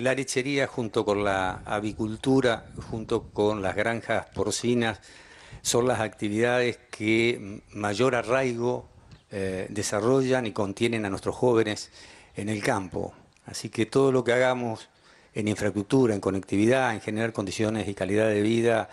la lechería junto con la avicultura, junto con las granjas porcinas, son las actividades que mayor arraigo eh, desarrollan y contienen a nuestros jóvenes en el campo. Así que todo lo que hagamos en infraestructura, en conectividad, en generar condiciones y calidad de vida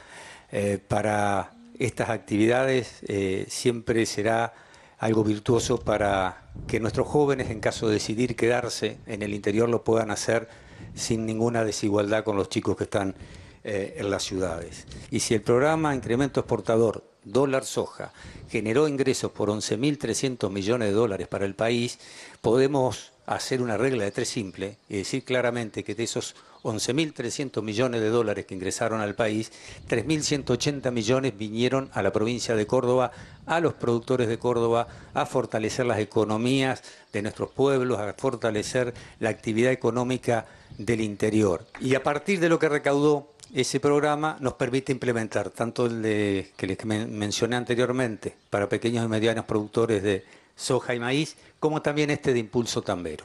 eh, para estas actividades eh, siempre será algo virtuoso para que nuestros jóvenes, en caso de decidir quedarse en el interior, lo puedan hacer sin ninguna desigualdad con los chicos que están eh, en las ciudades. Y si el programa Incremento Exportador dólar soja generó ingresos por 11.300 millones de dólares para el país, podemos hacer una regla de tres simple y decir claramente que de esos 11.300 millones de dólares que ingresaron al país, 3.180 millones vinieron a la provincia de Córdoba, a los productores de Córdoba, a fortalecer las economías de nuestros pueblos, a fortalecer la actividad económica del interior. Y a partir de lo que recaudó ese programa, nos permite implementar tanto el de, que les mencioné anteriormente para pequeños y medianos productores de soja y maíz, como también este de impulso tambero.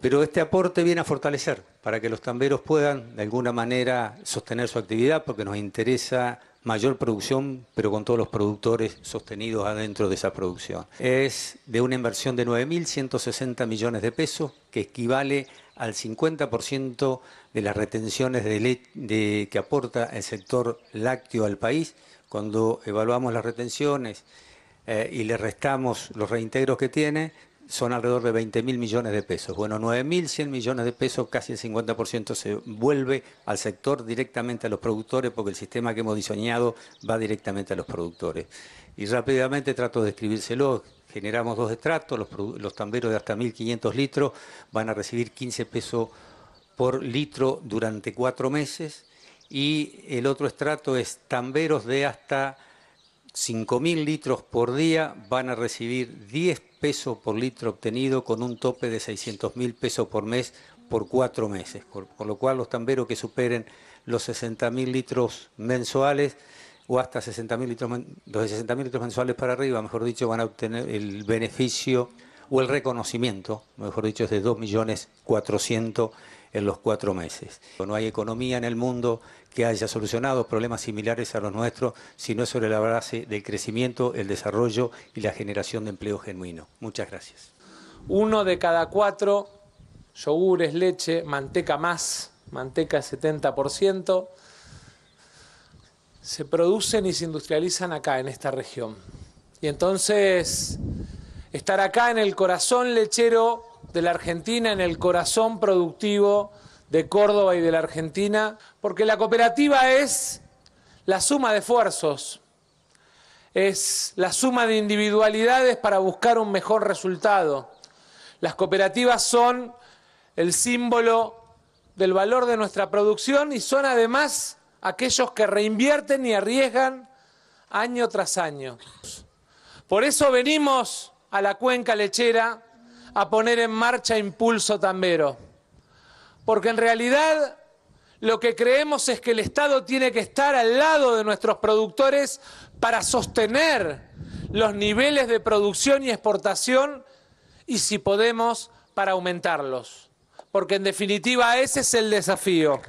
Pero este aporte viene a fortalecer para que los tamberos puedan de alguna manera sostener su actividad porque nos interesa mayor producción, pero con todos los productores sostenidos adentro de esa producción. Es de una inversión de 9.160 millones de pesos, que equivale al 50% de las retenciones que aporta el sector lácteo al país. Cuando evaluamos las retenciones eh, y le restamos los reintegros que tiene, son alrededor de 20 mil millones de pesos. Bueno, mil 9.100 millones de pesos, casi el 50% se vuelve al sector directamente a los productores porque el sistema que hemos diseñado va directamente a los productores. Y rápidamente trato de escribírselo. Generamos dos estratos, los, los tamberos de hasta 1.500 litros van a recibir 15 pesos por litro durante cuatro meses y el otro estrato es tamberos de hasta 5.000 litros por día van a recibir 10 pesos por litro obtenido con un tope de 600.000 pesos por mes por cuatro meses. Por, lo cual los tamberos que superen los 60.000 litros mensuales o hasta 60.000 litros, los 60 litros mensuales para arriba, mejor dicho, van a obtener el beneficio o el reconocimiento, mejor dicho, es de 2.400.000 en los cuatro meses. No hay economía en el mundo que haya solucionado problemas similares a los nuestros si no es sobre la base del crecimiento, el desarrollo y la generación de empleo genuino. Muchas gracias. Uno de cada cuatro yogures, leche, manteca más, manteca 70%, se producen y se industrializan acá, en esta región. Y entonces, estar acá en el corazón lechero de la Argentina, en el corazón productivo de Córdoba y de la Argentina, porque la cooperativa es la suma de esfuerzos, es la suma de individualidades para buscar un mejor resultado. Las cooperativas son el símbolo del valor de nuestra producción y son además aquellos que reinvierten y arriesgan año tras año. Por eso venimos a la cuenca lechera a poner en marcha Impulso Tambero. Porque en realidad lo que creemos es que el Estado tiene que estar al lado de nuestros productores para sostener los niveles de producción y exportación y si podemos para aumentarlos. Porque en definitiva ese es el desafío.